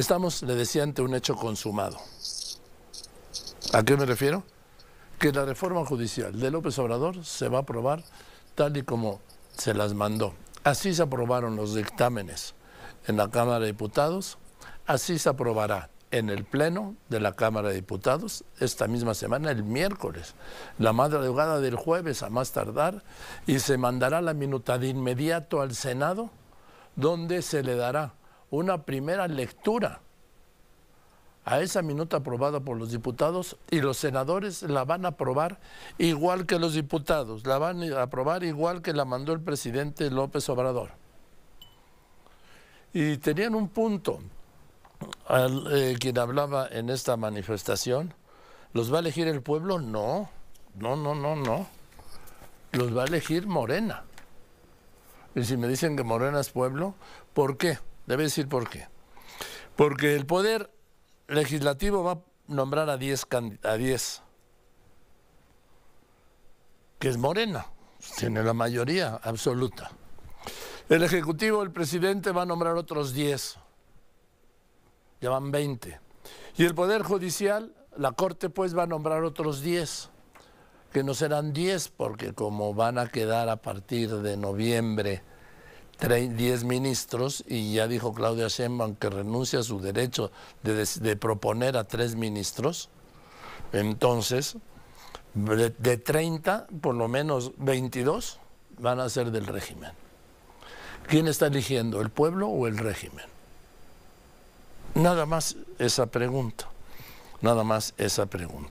Estamos, le decía, ante un hecho consumado. ¿A qué me refiero? Que la reforma judicial de López Obrador se va a aprobar tal y como se las mandó. Así se aprobaron los dictámenes en la Cámara de Diputados, así se aprobará en el Pleno de la Cámara de Diputados esta misma semana, el miércoles, la madrugada del jueves a más tardar, y se mandará la minuta de inmediato al Senado, donde se le dará una primera lectura a esa minuta aprobada por los diputados y los senadores la van a aprobar igual que los diputados, la van a aprobar igual que la mandó el presidente López Obrador. Y tenían un punto, eh, quien hablaba en esta manifestación, ¿los va a elegir el pueblo? No, no, no, no, no. Los va a elegir Morena. Y si me dicen que Morena es pueblo, ¿por qué? Le decir por qué. Porque el poder legislativo va a nombrar a 10 a 10 que es Morena, tiene la mayoría absoluta. El Ejecutivo, el presidente, va a nombrar otros 10, ya van 20. Y el Poder Judicial, la Corte, pues va a nombrar otros 10, que no serán 10 porque como van a quedar a partir de noviembre 10 ministros y ya dijo Claudia Sheinbaum que renuncia a su derecho de, proponer a tres ministros, entonces de, de 30, por lo menos 22 van a ser del régimen. ¿Quién está eligiendo, el pueblo o el régimen? Nada más esa pregunta, nada más esa pregunta.